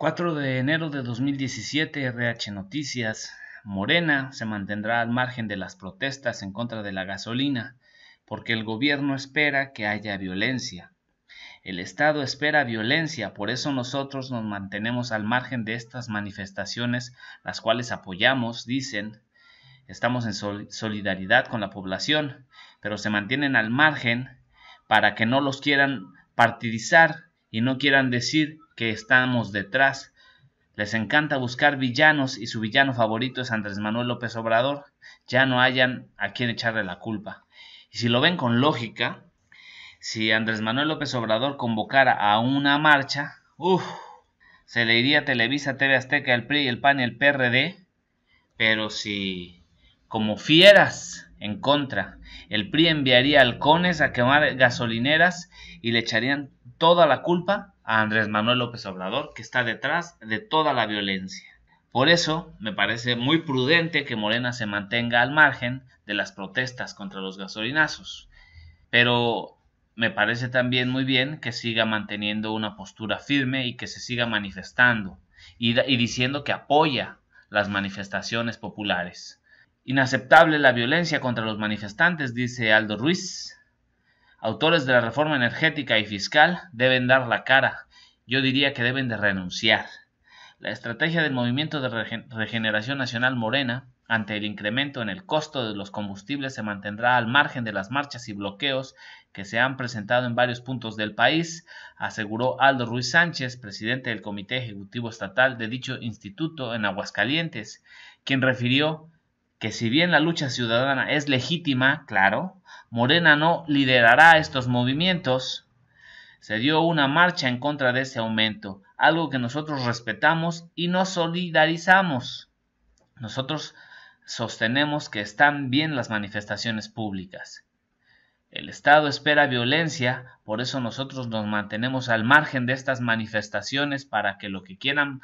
4 de enero de 2017, RH Noticias. Morena se mantendrá al margen de las protestas en contra de la gasolina, porque el gobierno espera que haya violencia. El Estado espera violencia, por eso nosotros nos mantenemos al margen de estas manifestaciones, las cuales apoyamos, dicen. Estamos en solidaridad con la población, pero se mantienen al margen para que no los quieran partidizar y no quieran decir que estamos detrás. Les encanta buscar villanos y su villano favorito es Andrés Manuel López Obrador. Ya no hayan a quien echarle la culpa. Y si lo ven con lógica, si Andrés Manuel López Obrador convocara a una marcha, se le iría Televisa, TV Azteca, el PRI, el PAN y el PRD. Pero si, como fieras, en contra, el PRI enviaría halcones a quemar gasolineras y le echarían toda la culpa a Andrés Manuel López Obrador, que está detrás de toda la violencia. Por eso, me parece muy prudente que Morena se mantenga al margen de las protestas contra los gasolinazos. Pero me parece también muy bien que siga manteniendo una postura firme y que se siga manifestando y, y diciendo que apoya las manifestaciones populares. Inaceptable la violencia contra los manifestantes, dice Aldo Ruiz. Autores de la reforma energética y fiscal deben dar la cara. Yo diría que deben de renunciar. La estrategia del Movimiento de Regeneración Nacional Morena ante el incremento en el costo de los combustibles se mantendrá al margen de las marchas y bloqueos que se han presentado en varios puntos del país, aseguró Aldo Ruiz Sánchez, presidente del Comité Ejecutivo Estatal de dicho instituto en Aguascalientes, quien refirió que si bien la lucha ciudadana es legítima, claro, Morena no liderará estos movimientos. Se dio una marcha en contra de ese aumento, algo que nosotros respetamos y nos solidarizamos. Nosotros sostenemos que están bien las manifestaciones públicas. El Estado espera violencia, por eso nosotros nos mantenemos al margen de estas manifestaciones para que lo que quieran,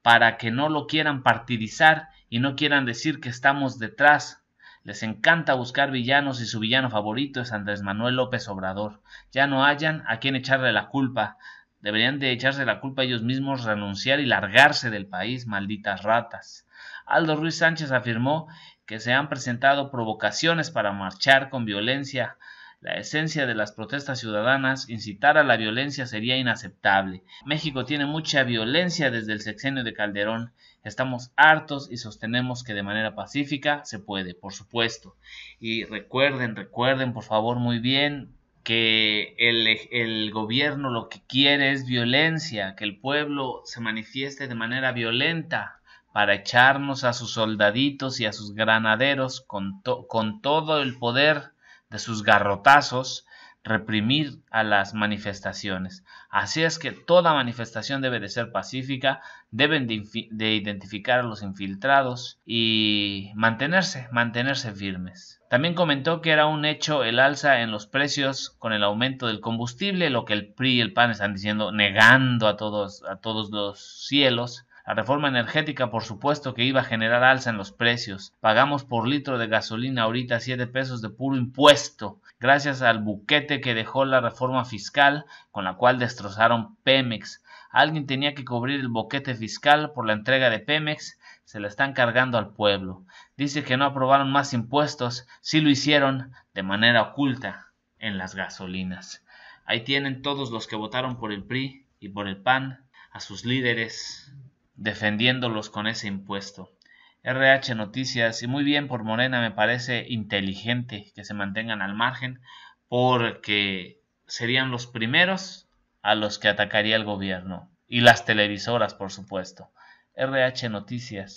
para que no lo quieran partidizar y no quieran decir que estamos detrás. Les encanta buscar villanos y su villano favorito es Andrés Manuel López Obrador. Ya no hayan a quien echarle la culpa. Deberían de echarse la culpa ellos mismos, renunciar y largarse del país, malditas ratas. Aldo Ruiz Sánchez afirmó que se han presentado provocaciones para marchar con violencia la esencia de las protestas ciudadanas, incitar a la violencia sería inaceptable. México tiene mucha violencia desde el sexenio de Calderón. Estamos hartos y sostenemos que de manera pacífica se puede, por supuesto. Y recuerden, recuerden por favor muy bien que el, gobierno lo que quiere es violencia, que el pueblo se manifieste de manera violenta para echarnos a sus soldaditos y a sus granaderos con, con todo el poder de sus garrotazos, reprimir a las manifestaciones. Así es que toda manifestación debe de ser pacífica, deben de, identificar a los infiltrados y mantenerse, mantenerse firmes. También comentó que era un hecho el alza en los precios con el aumento del combustible, lo que el PRI y el PAN están diciendo, negando a todos, a todos los cielos la reforma energética, por supuesto, que iba a generar alza en los precios. Pagamos por litro de gasolina ahorita 7 pesos de puro impuesto, gracias al buquete que dejó la reforma fiscal, con la cual destrozaron Pemex. Alguien tenía que cubrir el boquete fiscal por la entrega de Pemex, se lo están cargando al pueblo. Dice que no aprobaron más impuestos, sí lo hicieron de manera oculta en las gasolinas. Ahí tienen todos los que votaron por el PRI y por el PAN a sus líderes defendiéndolos con ese impuesto. RH Noticias, y muy bien por Morena, me parece inteligente que se mantengan al margen porque serían los primeros a los que atacaría el gobierno y las televisoras, por supuesto. RH Noticias.